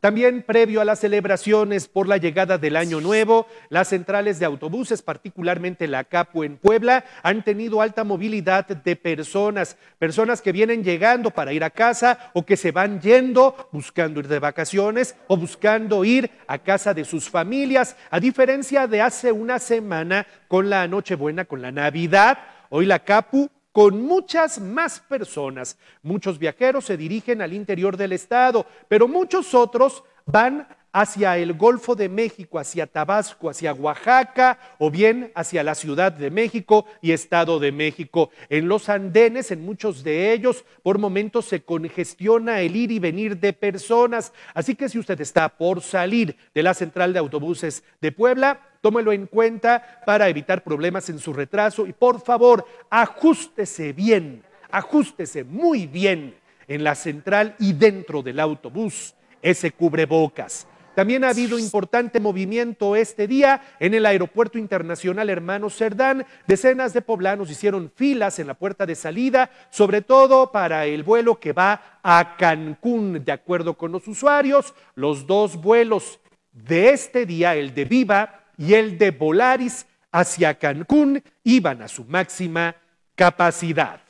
También previo a las celebraciones por la llegada del Año Nuevo, las centrales de autobuses, particularmente la Capu en Puebla, han tenido alta movilidad de personas, personas que vienen llegando para ir a casa o que se van yendo buscando ir de vacaciones o buscando ir a casa de sus familias, a diferencia de hace una semana con la Nochebuena, con la Navidad. Hoy la Capu con muchas más personas. Muchos viajeros se dirigen al interior del estado, pero muchos otros van hacia el Golfo de México, hacia Tabasco, hacia Oaxaca o bien hacia la Ciudad de México y Estado de México. En los andenes, en muchos de ellos, por momentos se congestiona el ir y venir de personas. Así que si usted está por salir de la central de autobuses de Puebla, tómelo en cuenta para evitar problemas en su retraso y por favor, ajústese bien, ajustese muy bien en la central y dentro del autobús ese cubrebocas. También ha habido importante movimiento este día en el Aeropuerto Internacional Hermano Cerdán. Decenas de poblanos hicieron filas en la puerta de salida, sobre todo para el vuelo que va a Cancún. De acuerdo con los usuarios, los dos vuelos de este día, el de Viva y el de Volaris hacia Cancún, iban a su máxima capacidad.